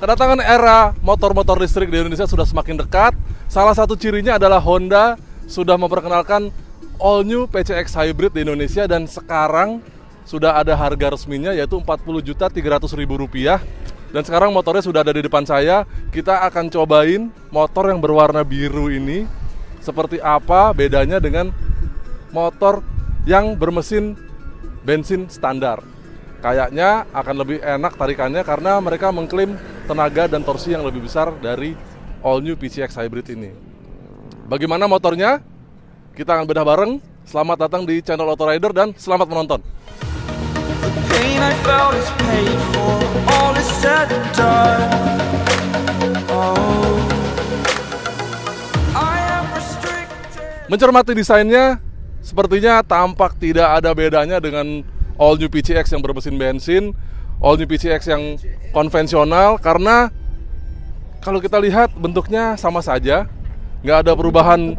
Kedatangan era motor-motor listrik di Indonesia sudah semakin dekat. Salah satu cirinya adalah Honda sudah memperkenalkan all new PCX hybrid di Indonesia dan sekarang sudah ada harga resminya yaitu rp juta rupiah dan sekarang motornya sudah ada di depan saya. Kita akan cobain motor yang berwarna biru ini seperti apa bedanya dengan motor yang bermesin bensin standar. Kayaknya akan lebih enak tarikannya karena mereka mengklaim tenaga dan torsi yang lebih besar dari all new PCX Hybrid ini. Bagaimana motornya? Kita akan bedah bareng. Selamat datang di channel Auto Rider dan selamat menonton. Oh. Mencermati desainnya, sepertinya tampak tidak ada bedanya dengan all new PCX yang bermesin bensin, all new PCX yang konvensional karena kalau kita lihat bentuknya sama saja, nggak ada perubahan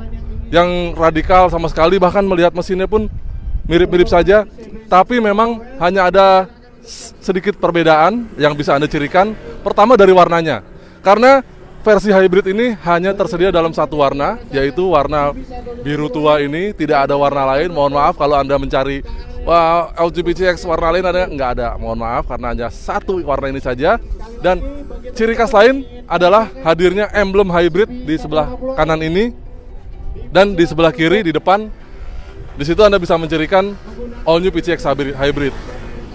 yang radikal sama sekali bahkan melihat mesinnya pun mirip-mirip saja tapi memang hanya ada sedikit perbedaan yang bisa Anda cirikan. Pertama dari warnanya. Karena versi hybrid ini hanya tersedia dalam satu warna, yaitu warna biru tua ini, tidak ada warna lain. Mohon maaf kalau Anda mencari Wah, wow, LGBTX warna lain ada nggak ada? Mohon maaf karena hanya satu warna ini saja. Dan ciri khas lain adalah hadirnya emblem hybrid di sebelah kanan ini dan di sebelah kiri di depan. Di situ Anda bisa mencirikan all new PCX hybrid.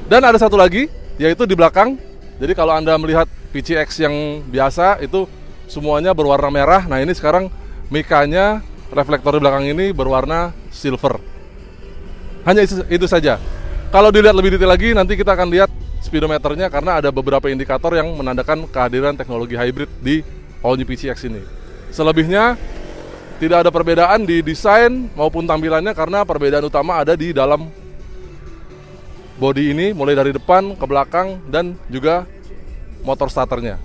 Dan ada satu lagi yaitu di belakang. Jadi kalau Anda melihat PCX yang biasa itu semuanya berwarna merah. Nah, ini sekarang mikanya reflektor di belakang ini berwarna silver. Hanya itu saja. Kalau dilihat lebih detail lagi nanti kita akan lihat speedometernya karena ada beberapa indikator yang menandakan kehadiran teknologi hybrid di new PCX ini. Selebihnya tidak ada perbedaan di desain maupun tampilannya karena perbedaan utama ada di dalam body ini mulai dari depan ke belakang dan juga motor starternya.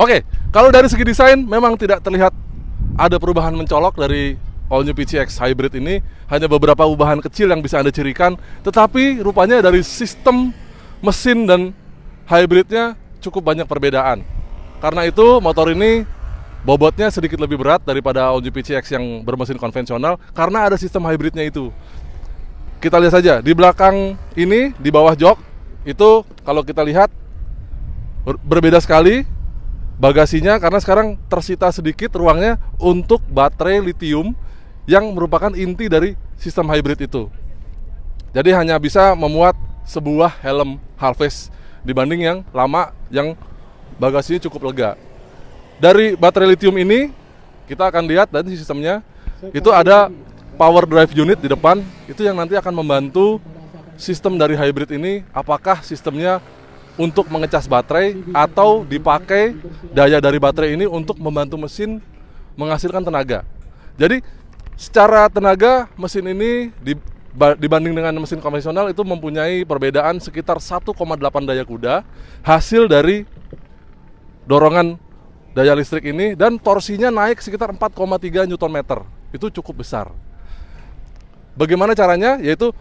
Oke, kalau dari segi desain memang tidak terlihat ada perubahan mencolok dari all new PCX Hybrid ini, hanya beberapa ubahan kecil yang bisa Anda cirikan, tetapi rupanya dari sistem mesin dan hybridnya cukup banyak perbedaan. Karena itu motor ini bobotnya sedikit lebih berat daripada all new PCX yang bermesin konvensional karena ada sistem hybridnya itu kita lihat saja di belakang ini di bawah jok itu kalau kita lihat berbeda sekali bagasinya karena sekarang tersita sedikit ruangnya untuk baterai lithium yang merupakan inti dari sistem hybrid itu. Jadi hanya bisa memuat sebuah helm half face dibanding yang lama yang bagasinya cukup lega. Dari baterai lithium ini kita akan lihat dan sistemnya itu ada power drive unit di depan itu yang nanti akan membantu sistem dari hybrid ini apakah sistemnya untuk mengecas baterai atau dipakai daya dari baterai ini untuk membantu mesin menghasilkan tenaga. Jadi secara tenaga mesin ini dibanding dengan mesin konvensional itu mempunyai perbedaan sekitar 1,8 daya kuda hasil dari dorongan daya listrik ini dan torsinya naik sekitar 4,3 Nm. Itu cukup besar. Bagaimana caranya? Yaitu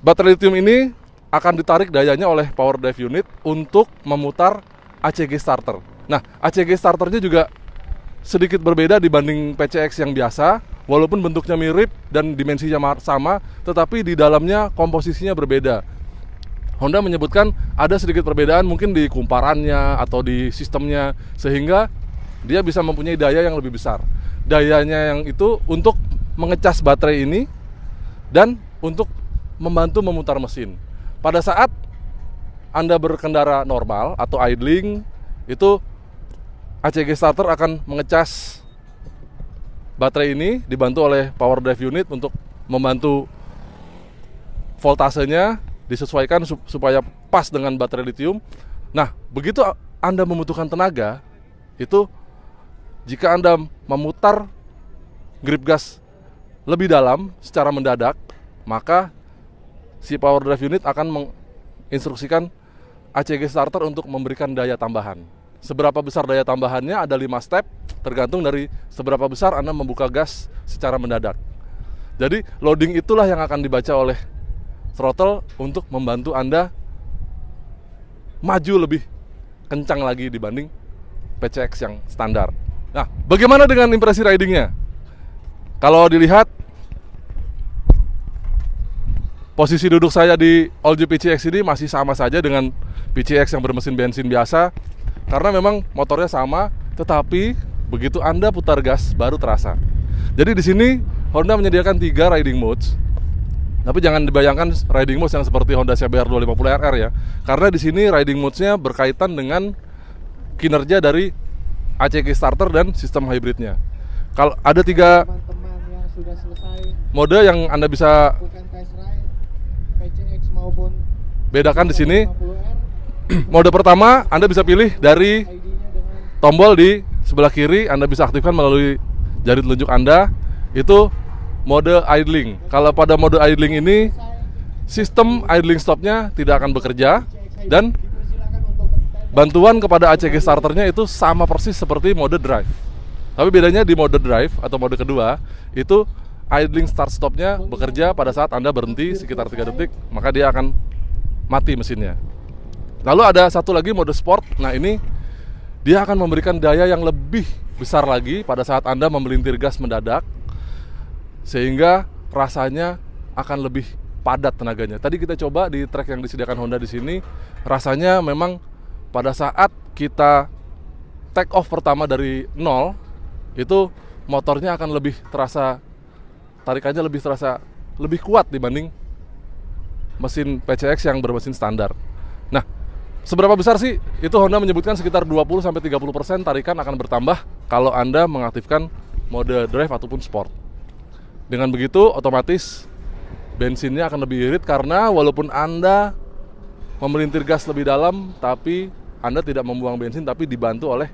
baterai lithium ini akan ditarik dayanya oleh power drive unit untuk memutar ACG starter. Nah, ACG starternya juga sedikit berbeda dibanding PCX yang biasa, walaupun bentuknya mirip dan dimensinya sama, tetapi di dalamnya komposisinya berbeda. Honda menyebutkan ada sedikit perbedaan mungkin di kumparannya atau di sistemnya sehingga dia bisa mempunyai daya yang lebih besar. Dayanya yang itu untuk mengecas baterai ini dan untuk membantu memutar mesin. Pada saat Anda berkendara normal atau idling, itu ACG starter akan mengecas baterai ini dibantu oleh power drive unit untuk membantu voltasenya disesuaikan supaya pas dengan baterai lithium. Nah, begitu Anda membutuhkan tenaga, itu jika Anda memutar grip gas lebih dalam secara mendadak, maka si power drive unit akan menginstruksikan ACG starter untuk memberikan daya tambahan. Seberapa besar daya tambahannya ada lima step tergantung dari seberapa besar Anda membuka gas secara mendadak. Jadi loading itulah yang akan dibaca oleh throttle untuk membantu Anda maju lebih kencang lagi dibanding PCX yang standar. Nah, bagaimana dengan impresi ridingnya? Kalau dilihat posisi duduk saya di All PCX ini masih sama saja dengan PCX yang bermesin bensin biasa karena memang motornya sama tetapi begitu Anda putar gas baru terasa. Jadi di sini Honda menyediakan tiga riding modes. Tapi jangan dibayangkan riding modes yang seperti Honda CBR 250 RR ya. Karena di sini riding modes-nya berkaitan dengan kinerja dari ACK starter dan sistem hybridnya. Kalau ada tiga mode yang Anda bisa bedakan di sini mode pertama Anda bisa pilih dari tombol di sebelah kiri Anda bisa aktifkan melalui jari telunjuk Anda itu mode idling. Kalau pada mode idling ini sistem idling stopnya tidak akan bekerja dan bantuan kepada ACG starternya itu sama persis seperti mode drive. Tapi bedanya di mode drive atau mode kedua itu idling start stopnya bekerja pada saat Anda berhenti sekitar 3 detik, maka dia akan mati mesinnya. Lalu ada satu lagi mode sport. Nah, ini dia akan memberikan daya yang lebih besar lagi pada saat Anda memelintir gas mendadak sehingga rasanya akan lebih padat tenaganya. Tadi kita coba di trek yang disediakan Honda di sini, rasanya memang pada saat kita take off pertama dari nol itu motornya akan lebih terasa tarikannya lebih terasa lebih kuat dibanding mesin PCX yang bermesin standar. Nah, seberapa besar sih? Itu Honda menyebutkan sekitar 20 sampai 30% tarikan akan bertambah kalau Anda mengaktifkan mode drive ataupun sport. Dengan begitu otomatis bensinnya akan lebih irit karena walaupun Anda memelintir gas lebih dalam tapi Anda tidak membuang bensin tapi dibantu oleh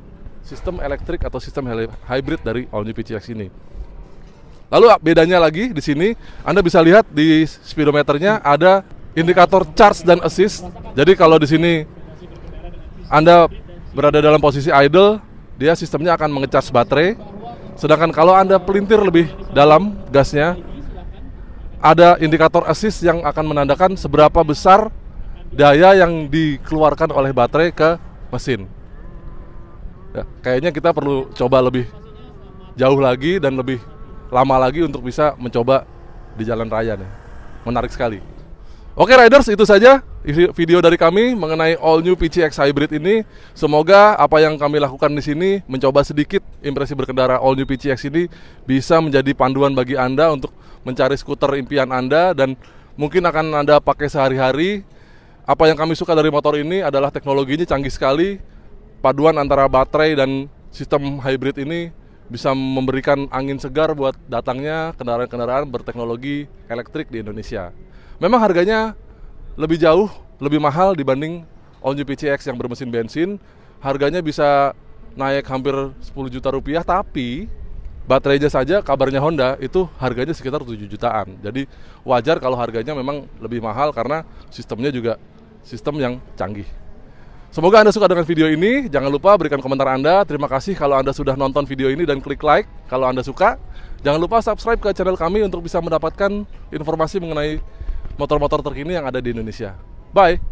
sistem elektrik atau sistem hybrid dari All New PCX ini. Lalu ah, bedanya lagi di sini Anda bisa lihat di speedometernya ada indikator charge dan assist. Jadi kalau di sini Anda berada dalam posisi idle, dia sistemnya akan mengecas baterai. Sedangkan kalau Anda pelintir lebih dalam gasnya, ada indikator assist yang akan menandakan seberapa besar daya yang dikeluarkan oleh baterai ke mesin. Ya, kayaknya kita perlu coba lebih jauh lagi dan lebih lama lagi untuk bisa mencoba di jalan raya nih. Menarik sekali. Oke riders, itu saja video dari kami mengenai all new PCX Hybrid ini. Semoga apa yang kami lakukan di sini mencoba sedikit impresi berkendara all new PCX ini bisa menjadi panduan bagi Anda untuk mencari skuter impian Anda dan mungkin akan Anda pakai sehari-hari. Apa yang kami suka dari motor ini adalah teknologinya canggih sekali. Paduan antara baterai dan sistem hybrid ini bisa memberikan angin segar buat datangnya kendaraan-kendaraan berteknologi elektrik di Indonesia. Memang harganya lebih jauh, lebih mahal dibanding Onju PCX yang bermesin bensin. Harganya bisa naik hampir 10 juta rupiah, tapi baterainya saja kabarnya Honda itu harganya sekitar 7 jutaan. Jadi wajar kalau harganya memang lebih mahal karena sistemnya juga sistem yang canggih. Semoga Anda suka dengan video ini. Jangan lupa berikan komentar Anda. Terima kasih kalau Anda sudah nonton video ini dan klik like kalau Anda suka. Jangan lupa subscribe ke channel kami untuk bisa mendapatkan informasi mengenai motor-motor terkini yang ada di Indonesia. Bye.